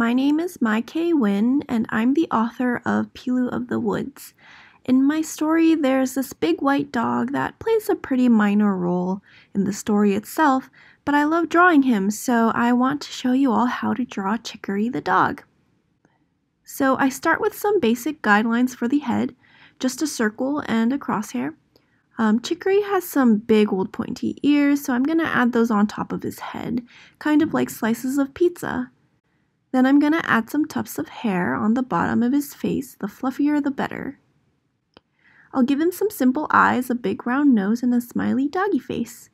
My name is Mai K. and I'm the author of Pilu of the Woods. In my story, there's this big white dog that plays a pretty minor role in the story itself, but I love drawing him, so I want to show you all how to draw Chicory the dog. So I start with some basic guidelines for the head, just a circle and a crosshair. Um, Chicory has some big old pointy ears, so I'm going to add those on top of his head, kind of like slices of pizza. Then I'm going to add some tufts of hair on the bottom of his face, the fluffier the better. I'll give him some simple eyes, a big round nose, and a smiley doggy face.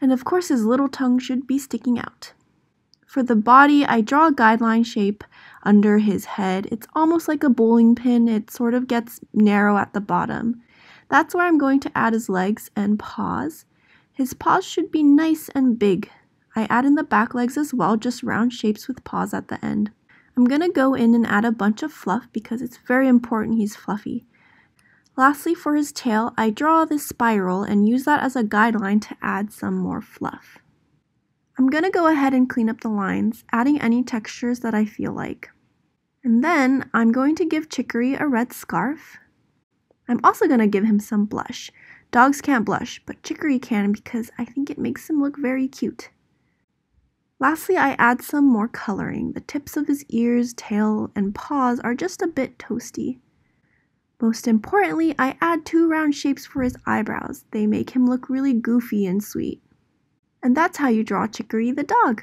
And of course his little tongue should be sticking out. For the body, I draw a guideline shape under his head. It's almost like a bowling pin. It sort of gets narrow at the bottom. That's where I'm going to add his legs and paws. His paws should be nice and big I add in the back legs as well, just round shapes with paws at the end. I'm going to go in and add a bunch of fluff because it's very important he's fluffy. Lastly, for his tail, I draw this spiral and use that as a guideline to add some more fluff. I'm going to go ahead and clean up the lines, adding any textures that I feel like. And then I'm going to give Chicory a red scarf. I'm also going to give him some blush. Dogs can't blush, but Chicory can because I think it makes him look very cute. Lastly, I add some more coloring. The tips of his ears, tail, and paws are just a bit toasty. Most importantly, I add two round shapes for his eyebrows. They make him look really goofy and sweet. And that's how you draw Chicory the dog.